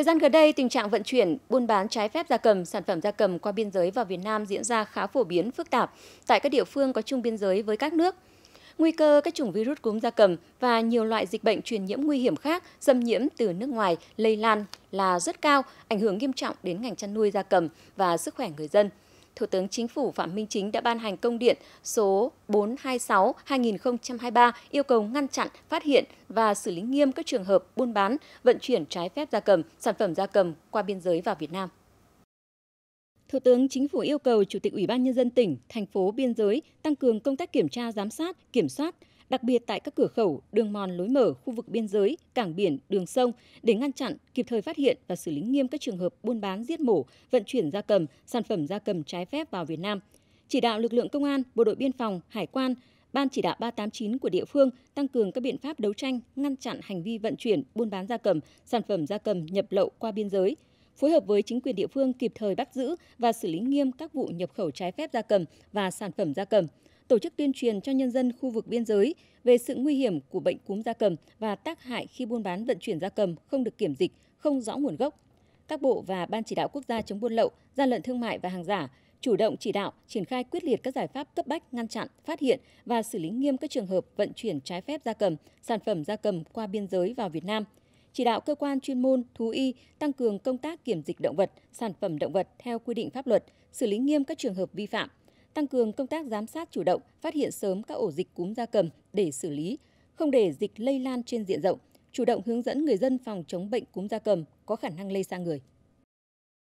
Thời gian gần đây, tình trạng vận chuyển, buôn bán trái phép gia cầm, sản phẩm gia cầm qua biên giới vào Việt Nam diễn ra khá phổ biến, phức tạp tại các địa phương có chung biên giới với các nước. Nguy cơ các chủng virus cúm gia cầm và nhiều loại dịch bệnh truyền nhiễm nguy hiểm khác xâm nhiễm từ nước ngoài lây lan là rất cao, ảnh hưởng nghiêm trọng đến ngành chăn nuôi gia cầm và sức khỏe người dân. Thủ tướng Chính phủ Phạm Minh Chính đã ban hành công điện số 426-2023 yêu cầu ngăn chặn, phát hiện và xử lý nghiêm các trường hợp buôn bán, vận chuyển trái phép gia cầm, sản phẩm gia cầm qua biên giới vào Việt Nam. Thủ tướng Chính phủ yêu cầu Chủ tịch Ủy ban Nhân dân tỉnh, thành phố biên giới tăng cường công tác kiểm tra giám sát, kiểm soát, đặc biệt tại các cửa khẩu, đường mòn lối mở, khu vực biên giới, cảng biển, đường sông để ngăn chặn, kịp thời phát hiện và xử lý nghiêm các trường hợp buôn bán giết mổ, vận chuyển gia cầm, sản phẩm gia cầm trái phép vào Việt Nam. Chỉ đạo lực lượng công an, bộ đội biên phòng, hải quan, Ban chỉ đạo 389 của địa phương tăng cường các biện pháp đấu tranh, ngăn chặn hành vi vận chuyển, buôn bán gia cầm, sản phẩm gia cầm nhập lậu qua biên giới, phối hợp với chính quyền địa phương kịp thời bắt giữ và xử lý nghiêm các vụ nhập khẩu trái phép gia cầm và sản phẩm gia cầm, tổ chức tuyên truyền cho nhân dân khu vực biên giới về sự nguy hiểm của bệnh cúm gia cầm và tác hại khi buôn bán vận chuyển gia cầm không được kiểm dịch, không rõ nguồn gốc. Các bộ và Ban chỉ đạo quốc gia chống buôn lậu, gian lận thương mại và hàng giả chủ động chỉ đạo triển khai quyết liệt các giải pháp cấp bách ngăn chặn, phát hiện và xử lý nghiêm các trường hợp vận chuyển trái phép gia cầm, sản phẩm gia cầm qua biên giới vào Việt Nam. Chỉ đạo cơ quan chuyên môn, thú y tăng cường công tác kiểm dịch động vật, sản phẩm động vật theo quy định pháp luật, xử lý nghiêm các trường hợp vi phạm, tăng cường công tác giám sát chủ động, phát hiện sớm các ổ dịch cúm gia cầm để xử lý, không để dịch lây lan trên diện rộng, chủ động hướng dẫn người dân phòng chống bệnh cúm gia cầm có khả năng lây sang người.